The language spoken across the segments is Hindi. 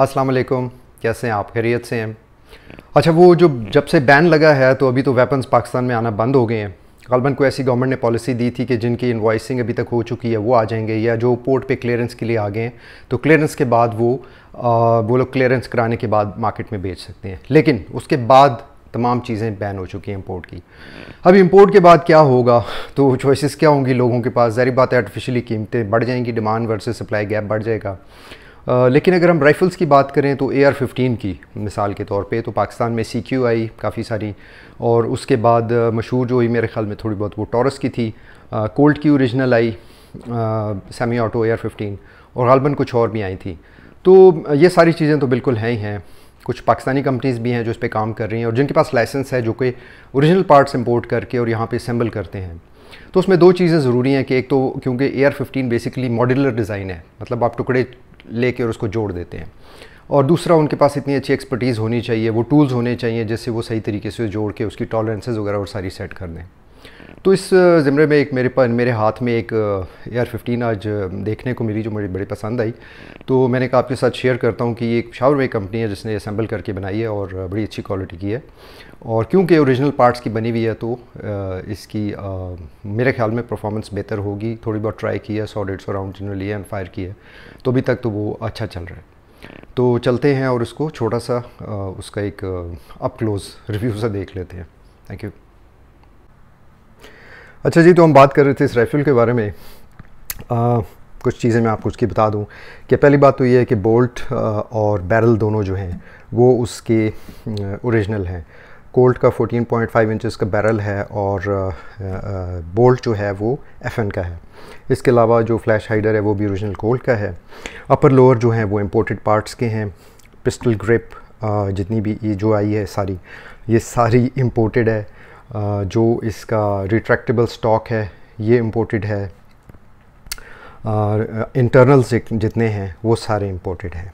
अस्सलाम वालेकुम कैसे हैं आप खैरियत से हैं अच्छा वो जो जब से बैन लगा है तो अभी तो वेपन्स पाकिस्तान में आना बंद हो गए हैं गलबन को ऐसी गवर्नमेंट ने पॉलिसी दी थी कि जिनकी इन्वाइसिंग अभी तक हो चुकी है वो आ जाएंगे या जो पोर्ट पे क्लियरेंस के लिए आ गए हैं तो क्लियरेंस के बाद वो आ, वो लोग क्लियरेंस कराने के बाद मार्केट में बेच सकते हैं लेकिन उसके बाद तमाम चीज़ें बैन हो चुकी हैं इम्पोर्ट की अब इम्पोर्ट के बाद क्या होगा तो चॉइसिस क्या होंगी लोगों के पास जहरी बात है आर्टिफिशली कीमतें बढ़ जाएंगी डिमांड वर्सेज सप्लाई गैप बढ़ जाएगा लेकिन अगर हम राइफ़ल्स की बात करें तो ए आर फिफ्टीन की मिसाल के तौर पे तो पाकिस्तान में सी क्यू आई काफ़ी सारी और उसके बाद मशहूर जो हुई मेरे ख्याल में थोड़ी बहुत वो टॉरस की थी कोल्ड की ओरिजिनल आई semi auto A R fifteen और गालबन कुछ और भी आई थी तो ये सारी चीज़ें तो बिल्कुल हैं ही हैं कुछ पाकिस्तानी कंपनीज़ भी हैं जो इस पर काम कर रही हैं और जिनके पास लाइसेंस है जो कि ओरिजिनल पार्ट्स इंपोर्ट करके और यहाँ पे असम्बल करते हैं तो उसमें दो चीज़ें ज़रूरी हैं कि एक तो क्योंकि A R fifteen basically modular design है मतलब आप टुकड़े लेके और उसको जोड़ देते हैं और दूसरा उनके पास इतनी अच्छी एक्सपर्टीज़ होनी चाहिए वो टूल्स होने चाहिए जिससे वो सही तरीके से जोड़ के उसकी टॉलरेंसेज वगैरह और सारी सेट कर दें तो इस ज़मरे में एक मेरे पर मेरे हाथ में एक एयर फिफ्टीन आज देखने को मिली जो मुझे बड़ी पसंद आई तो मैंने कहा आपके साथ शेयर करता हूँ कि ये एक शावर में कंपनी है जिसने असेंबल करके बनाई है और बड़ी अच्छी क्वालिटी की है और क्योंकि ओरिजिनल पार्ट्स की बनी हुई है तो इसकी मेरे ख्याल में परफॉर्मेंस बेहतर होगी थोड़ी बहुत ट्राई की है सौ डेढ़ सौ राउंड जिन्होंने लिए एंड फायर किया तो अभी तक तो वो अच्छा चल रहा है तो चलते हैं और इसको छोटा सा उसका एक अप क्लोज़ रिव्यू से देख लेते हैं थैंक यू अच्छा जी तो हम बात कर रहे थे इस राइफ़ल के बारे में आ, कुछ चीज़ें मैं आपको उसकी बता दूं कि पहली बात तो ये है कि बोल्ट और बैरल दोनों जो हैं वो उसके ओरिजिनल हैं कोल्ट का 14.5 पॉइंट का बैरल है और बोल्ट जो है वो एफ का है इसके अलावा जो फ्लैश हाइडर है वो भी ओरिजिनल कोल्ट का है अपर लोअर जो हैं वो इम्पोर्टेड पार्ट्स के हैं पिस्टल ग्रिप जितनी भी ये जो आई है सारी ये सारी इम्पोर्टेड है जो इसका रिट्रैक्टेबल स्टॉक है ये इम्पोर्टेड है इंटरनल जितने हैं वो सारे इम्पोर्टेड हैं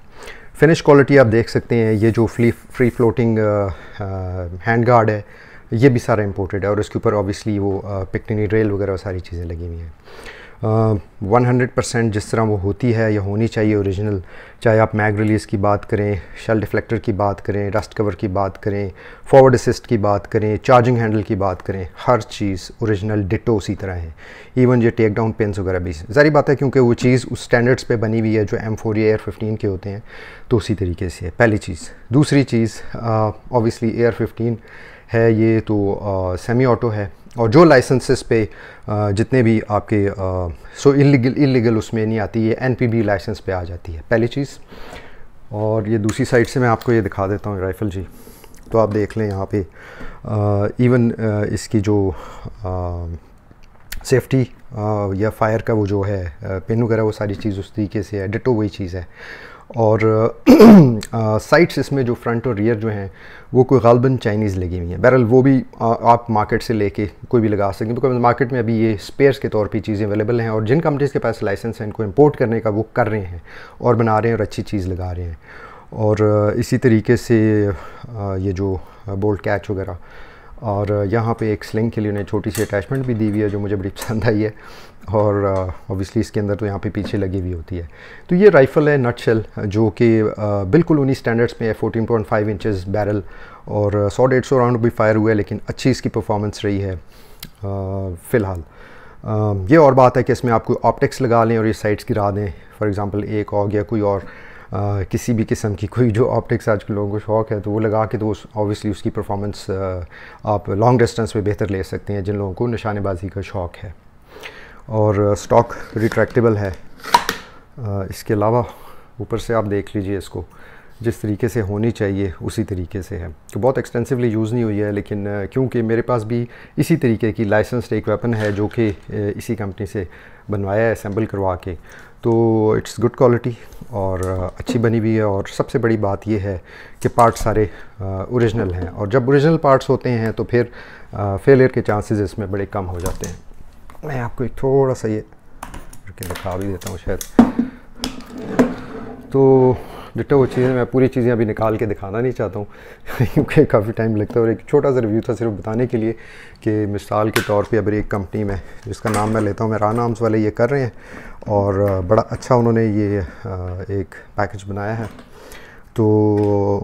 फिनिश क्वालिटी आप देख सकते हैं ये जो free free floating handguard है ये भी सारा इम्पोर्टेड है और उसके ऊपर ऑब्वियसली वो पिकनिक रेल वगैरह सारी चीज़ें लगी हुई हैं वन हंड्रेड परसेंट जिस तरह वो होती है या होनी चाहिए ओरिजिनल चाहे आप मैग रिलीज़ की बात करें शेल डिफ्लेक्टर की बात करें रस्ट कवर की बात करें फॉरवर्ड असिस्ट की बात करें चार्जिंग हैंडल की बात करें हर चीज़ ओरिजिनल डिटो उसी तरह है इवन ये टेक डाउन पेंस वगैरह भी जारी बात है क्योंकि वो चीज़ उस स्टैंडर्ड्स पर बनी हुई है जो एम फोर एयर फिफ्टीन के होते हैं तो उसी तरीके से है पहली चीज़ दूसरी चीज़ ऑबियसली एयर फिफ्टीन है ये तो सेमी ऑटो है और जो लाइसेंसेस पे आ, जितने भी आपके सो इलीगल इलीगल उसमें नहीं आती ये एनपीबी लाइसेंस पे आ जाती है पहली चीज़ और ये दूसरी साइड से मैं आपको ये दिखा देता हूँ राइफ़ल जी तो आप देख लें यहाँ पे इवन इसकी जो सेफ्टी या फायर का वो जो है पिन वगैरह वो सारी चीज़ उस तरीके से है डिटो वही चीज़ है और साइड्स इसमें जो फ्रंट और रियर जो हैं वो कोई गालबन चाइनीज़ लगी हुई हैं बहरहाल वो भी आ, आप मार्केट से लेके कोई भी लगा सकें बिकॉज मार्केट में अभी ये स्पेयर्स के तौर पे चीज़ें अवेलेबल हैं और जिन कंपनीज़ के पास लाइसेंस है इनको इंपोर्ट करने का वो कर रहे हैं और बना रहे हैं और अच्छी चीज़ लगा रहे हैं और इसी तरीके से ये जो बोल्ट कैच वगैरह और यहाँ पे एक स्लिंग के लिए उन्हें छोटी सी अटैचमेंट भी दी हुई है जो मुझे बड़ी पसंद आई है और ऑब्वियसली इसके अंदर तो यहाँ पे पीछे लगी हुई होती है तो ये राइफ़ल है नटशेल जो कि बिल्कुल उन्हीं स्टैंडर्ड्स में है fourteen point five inches barrel और सौ डेढ़ सौ राउंड भी फायर हुआ है लेकिन अच्छी इसकी परफॉर्मेंस रही है फ़िलहाल ये और बात है कि इसमें आपको ऑप्टिक्स लगा लें और ये साइड्स गिरा दें फॉर एग्ज़ाम्पल एक और या कोई और किसी भी किस्म की कोई जो ऑप्टिक्स आज के लोगों को शौक है तो वो लगा के तो ऑब्वियसली उसकी परफॉर्मेंस आप लॉन्ग डिस्टेंस पे बेहतर ले सकते हैं जिन लोगों को निशानेबाजी का शौक़ है और स्टॉक रिट्रैक्टेबल है इसके अलावा ऊपर से आप देख लीजिए इसको जिस तरीके से होनी चाहिए उसी तरीके से है तो बहुत एक्सटेंसिवली यूज़ नहीं हुई है लेकिन क्योंकि मेरे पास भी इसी तरीके की लाइसेंस एक वेपन है जो कि इसी कंपनी से बनवाया है असम्बल करवा के तो इट्स गुड क्वालिटी और अच्छी बनी हुई है और सबसे बड़ी बात यह है कि पार्ट्स सारे ओरिजिनल हैं और जब ओरिजिनल पार्ट्स होते हैं तो फिर फेलियर के चांसेस इसमें बड़े कम हो जाते हैं मैं आपको एक थोड़ा सा ये करके दिखा भी देता हूँ शायद तो डिटो वो चीज़ें मैं पूरी चीज़ें अभी निकाल के दिखाना नहीं चाहता हूँ क्योंकि काफ़ी टाइम लगता है और एक छोटा सा रिव्यू था सिर्फ बताने के लिए कि मिसाल के तौर पे अभी एक कंपनी में जिसका नाम मैं लेता हूँ मैं नाम्स आर्म्स वाले ये कर रहे हैं और बड़ा अच्छा उन्होंने ये एक पैकेज बनाया है तो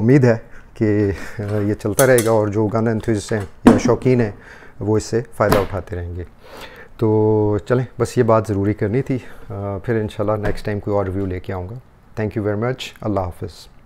उम्मीद है कि ये चलता रहेगा और जो गाना एंथ्यूज हैं या शौकीन हैं वो इससे फ़ायदा उठाते रहेंगे तो चलें बस ये बात ज़रूरी करनी थी फिर इंशाल्लाह नेक्स्ट टाइम कोई और रिव्यू लेके आऊँगा थैंक यू वेरी मच अल्लाह हाफिज़